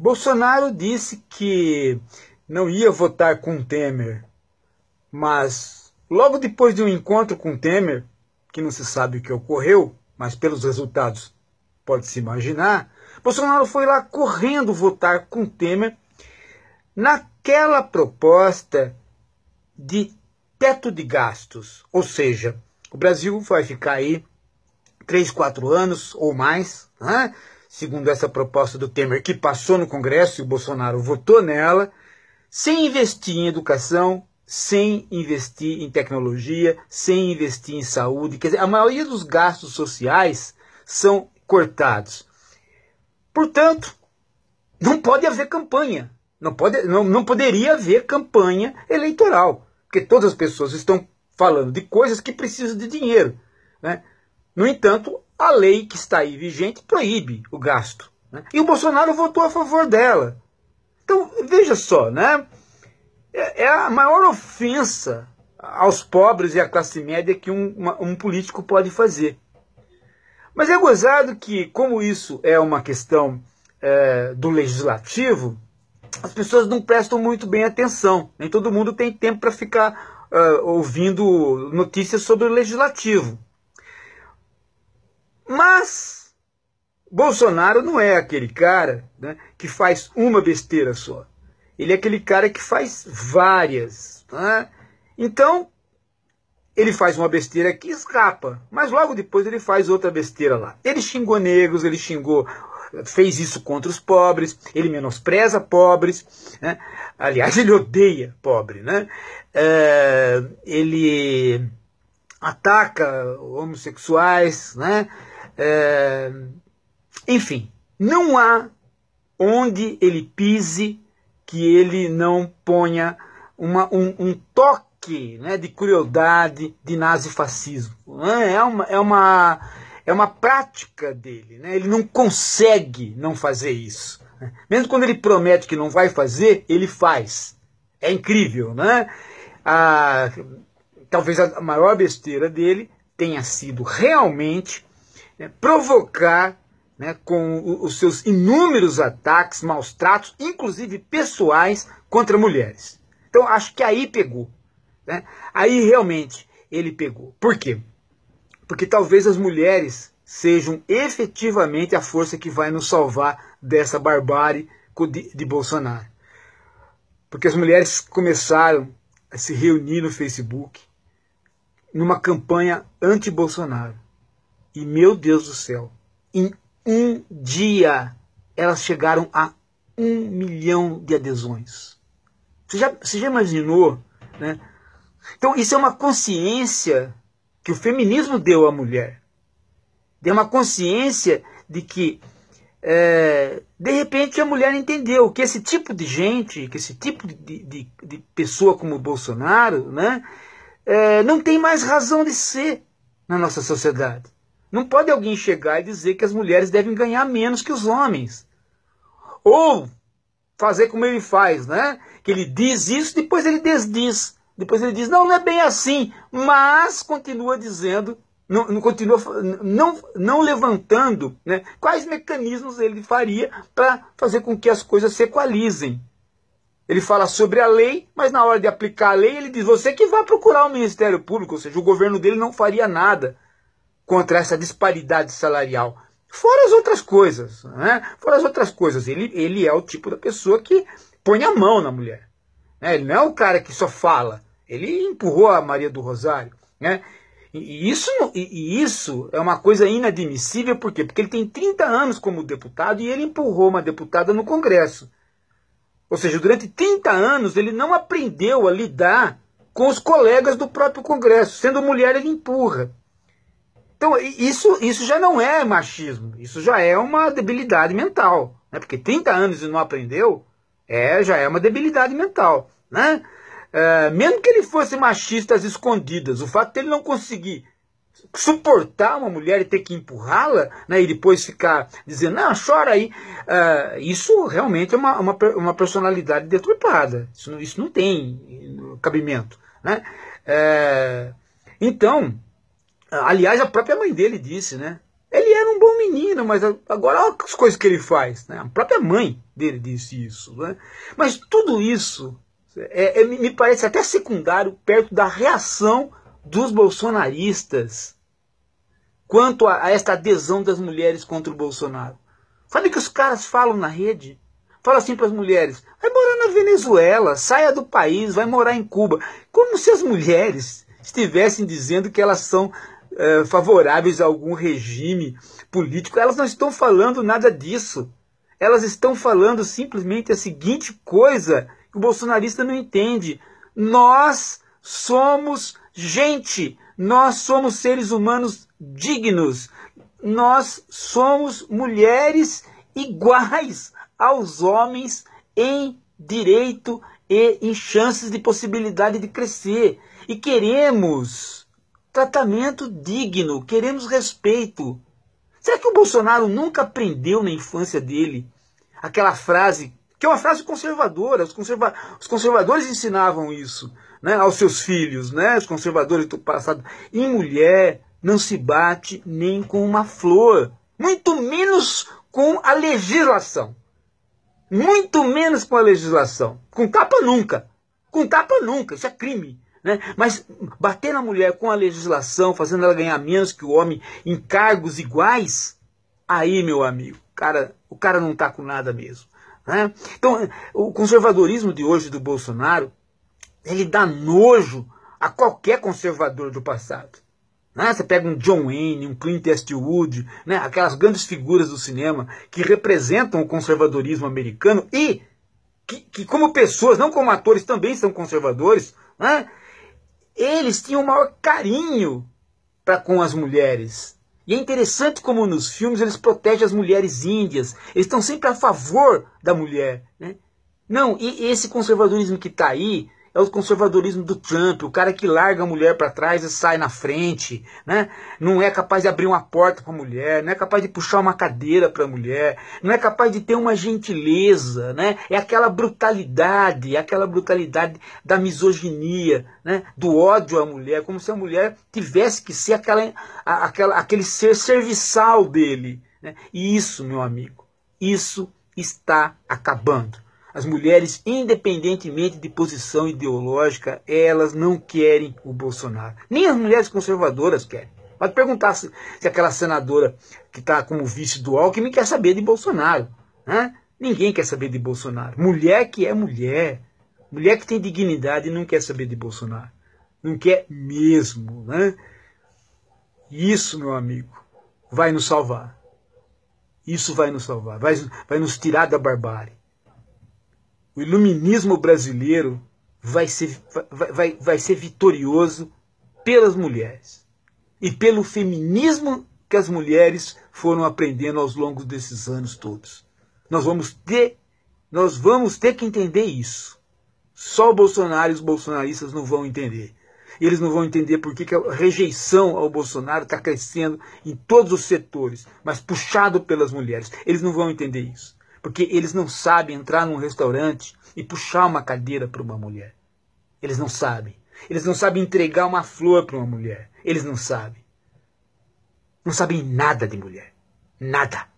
Bolsonaro disse que não ia votar com Temer, mas logo depois de um encontro com Temer, que não se sabe o que ocorreu, mas pelos resultados pode-se imaginar, Bolsonaro foi lá correndo votar com Temer naquela proposta de teto de gastos, ou seja, o Brasil vai ficar aí três, quatro anos ou mais, né? segundo essa proposta do Temer, que passou no Congresso e o Bolsonaro votou nela, sem investir em educação, sem investir em tecnologia, sem investir em saúde. Quer dizer, a maioria dos gastos sociais são cortados. Portanto, não pode haver campanha. Não, pode, não, não poderia haver campanha eleitoral, porque todas as pessoas estão falando de coisas que precisam de dinheiro. Né? No entanto, a lei que está aí vigente proíbe o gasto. Né? E o Bolsonaro votou a favor dela. Então, veja só, né? É, é a maior ofensa aos pobres e à classe média que um, uma, um político pode fazer. Mas é gozado que, como isso é uma questão é, do legislativo, as pessoas não prestam muito bem atenção. Nem todo mundo tem tempo para ficar uh, ouvindo notícias sobre o legislativo. Mas Bolsonaro não é aquele cara né, que faz uma besteira só. Ele é aquele cara que faz várias. Né? Então, ele faz uma besteira que escapa, mas logo depois ele faz outra besteira lá. Ele xingou negros, ele xingou, fez isso contra os pobres, ele menospreza pobres, né? aliás, ele odeia pobre, né? É, ele ataca homossexuais, né? É, enfim, não há onde ele pise que ele não ponha uma, um, um toque né, de crueldade, de nazifascismo. Né? É uma, é uma, é uma prática dele. Né? Ele não consegue não fazer isso. Né? Mesmo quando ele promete que não vai fazer, ele faz. É incrível, né? A, talvez a maior besteira dele tenha sido realmente né, provocar né, com os seus inúmeros ataques, maus tratos, inclusive pessoais, contra mulheres. Então acho que aí pegou. Né? Aí realmente ele pegou. Por quê? Porque talvez as mulheres sejam efetivamente a força que vai nos salvar dessa barbárie de, de Bolsonaro. Porque as mulheres começaram a se reunir no Facebook numa campanha anti-Bolsonaro. E meu Deus do céu, em um dia elas chegaram a um milhão de adesões. Você já, você já imaginou? Né? Então, isso é uma consciência que o feminismo deu à mulher. Deu é uma consciência de que, é, de repente, a mulher entendeu que esse tipo de gente, que esse tipo de, de, de pessoa como o Bolsonaro, né, é, não tem mais razão de ser na nossa sociedade. Não pode alguém chegar e dizer que as mulheres devem ganhar menos que os homens. Ou fazer como ele faz, né? Que ele diz isso, depois ele desdiz. Depois ele diz, não, não é bem assim, mas continua dizendo, não, não continua não, não levantando né, quais mecanismos ele faria para fazer com que as coisas se equalizem. Ele fala sobre a lei, mas na hora de aplicar a lei, ele diz, você que vai procurar o Ministério Público, ou seja, o governo dele não faria nada contra essa disparidade salarial. Fora as outras coisas, né? Fora as outras coisas. Ele, ele é o tipo da pessoa que põe a mão na mulher. Né? Ele não é o cara que só fala. Ele empurrou a Maria do Rosário, né? E isso, e isso é uma coisa inadmissível, por quê? Porque ele tem 30 anos como deputado e ele empurrou uma deputada no Congresso. Ou seja, durante 30 anos ele não aprendeu a lidar com os colegas do próprio Congresso. Sendo mulher, ele empurra. Então, isso, isso já não é machismo, isso já é uma debilidade mental. Né? Porque 30 anos e não aprendeu, é, já é uma debilidade mental. Né? É, mesmo que ele fosse machista às escondidas, o fato dele de não conseguir suportar uma mulher e ter que empurrá-la, né, e depois ficar dizendo, não, chora aí, é, isso realmente é uma, uma, uma personalidade deturpada, isso não, isso não tem cabimento. Né? É, então, Aliás, a própria mãe dele disse, né? Ele era um bom menino, mas agora olha as coisas que ele faz. Né? A própria mãe dele disse isso. Né? Mas tudo isso é, é, me parece até secundário perto da reação dos bolsonaristas quanto a, a, esta adesão das mulheres contra o Bolsonaro. Sabe o que os caras falam na rede? Fala assim para as mulheres: vai morar na Venezuela, saia do país, vai morar em Cuba. Como se as mulheres estivessem dizendo que elas são é, favoráveis a algum regime político. Elas não estão falando nada disso. Elas estão falando simplesmente a seguinte coisa que o bolsonarista não entende. Nós somos gente, nós somos seres humanos dignos, nós somos mulheres iguais aos homens em direito e em chances de possibilidade de crescer. E queremos tratamento digno, queremos respeito. Será que o Bolsonaro nunca aprendeu na infância dele aquela frase, que é uma frase conservadora, os, conserva os conservadores ensinavam isso né, aos seus filhos, né, os conservadores do passado, em mulher não se bate nem com uma flor, muito menos com a legislação. Muito menos com a legislação. Com tapa nunca. Com tapa nunca, isso é crime. Né? Mas bater na mulher com a legislação, fazendo ela ganhar menos que o homem em cargos iguais, aí, meu amigo, cara, o cara não está com nada mesmo. Né? Então, o conservadorismo de hoje do Bolsonaro, ele dá nojo a qualquer conservador do passado. Né? Você pega um John Wayne, um Clint Eastwood, né? aquelas grandes figuras do cinema que representam o conservadorismo americano e que, que como pessoas, não como atores, também são conservadores, né? eles tinham o maior carinho para com as mulheres. E é interessante como nos filmes eles protegem as mulheres índias, eles estão sempre a favor da mulher. Né? Não, e esse conservadorismo que está aí, é o conservadorismo do Trump, o cara que larga a mulher para trás e sai na frente, né? Não é capaz de abrir uma porta para a mulher, não é capaz de puxar uma cadeira para a mulher, não é capaz de ter uma gentileza, né? É aquela brutalidade, é aquela brutalidade da misoginia, né? Do ódio à mulher, como se a mulher tivesse que ser aquela, aquela aquele ser serviçal dele, né? E isso, meu amigo, isso está acabando. As mulheres, independentemente de posição ideológica, elas não querem o Bolsonaro. Nem as mulheres conservadoras querem. Pode perguntar se, se aquela senadora que está como vice do Alckmin quer saber de Bolsonaro. Né? Ninguém quer saber de Bolsonaro. Mulher que é mulher. Mulher que tem dignidade não quer saber de Bolsonaro. Não quer mesmo. Né? Isso, meu amigo, vai nos salvar. Isso vai nos salvar. Vai, vai nos tirar da barbárie o iluminismo brasileiro vai ser, vai, vai, vai ser vitorioso pelas mulheres e pelo feminismo que as mulheres foram aprendendo aos longos desses anos todos. Nós vamos ter, nós vamos ter que entender isso. Só o Bolsonaro e os bolsonaristas não vão entender. Eles não vão entender por que a rejeição ao Bolsonaro está crescendo em todos os setores, mas puxado pelas mulheres. Eles não vão entender isso. Porque eles não sabem entrar num restaurante e puxar uma cadeira para uma mulher. Eles não sabem. Eles não sabem entregar uma flor para uma mulher. Eles não sabem. Não sabem nada de mulher. Nada.